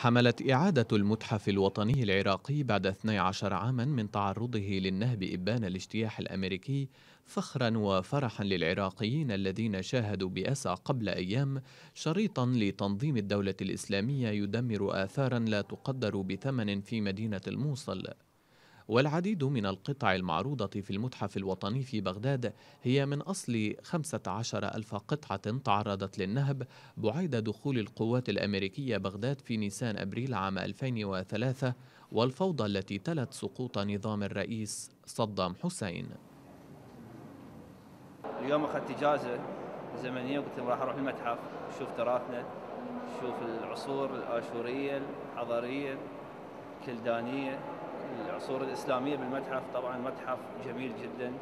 حملت إعادة المتحف الوطني العراقي بعد 12 عاما من تعرضه للنهب إبان الاجتياح الأمريكي فخرا وفرحا للعراقيين الذين شاهدوا بأسى قبل أيام شريطا لتنظيم الدولة الإسلامية يدمر آثارا لا تقدر بثمن في مدينة الموصل والعديد من القطع المعروضة في المتحف الوطني في بغداد هي من أصل 15 ألف قطعة تعرضت للنهب بعيد دخول القوات الأمريكية بغداد في نيسان أبريل عام 2003 والفوضى التي تلت سقوط نظام الرئيس صدام حسين اليوم أخذت إجازة زمنية وقلت راح أروح المتحف أشوف تراثنا أشوف العصور الآشورية الحضرية الكلدانية الصورة الإسلامية بالمتحف طبعا متحف جميل جدا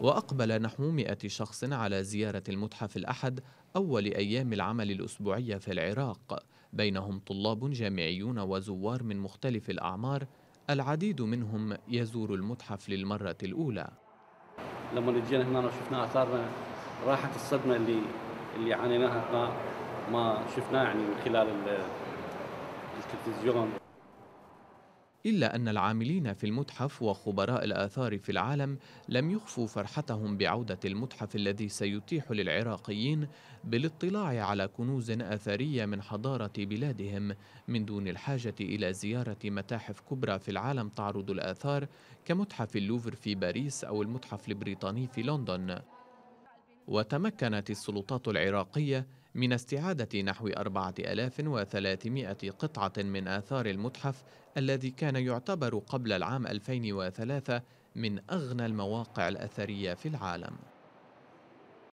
وأقبل نحو مئة شخص على زيارة المتحف الأحد أول أيام العمل الأسبوعية في العراق بينهم طلاب جامعيون وزوار من مختلف الأعمار العديد منهم يزور المتحف للمرة الأولى لما نجينا هنا وشفنا آثارنا راحت الصدمة اللي اللي عانيناها ما ما شفناها يعني من خلال التلفزيون إلا أن العاملين في المتحف وخبراء الآثار في العالم لم يخفوا فرحتهم بعودة المتحف الذي سيتيح للعراقيين بالاطلاع على كنوز آثارية من حضارة بلادهم من دون الحاجة إلى زيارة متاحف كبرى في العالم تعرض الآثار كمتحف اللوفر في باريس أو المتحف البريطاني في لندن وتمكنت السلطات العراقية من استعادة نحو 4300 قطعة من آثار المتحف الذي كان يعتبر قبل العام 2003 من أغنى المواقع الأثرية في العالم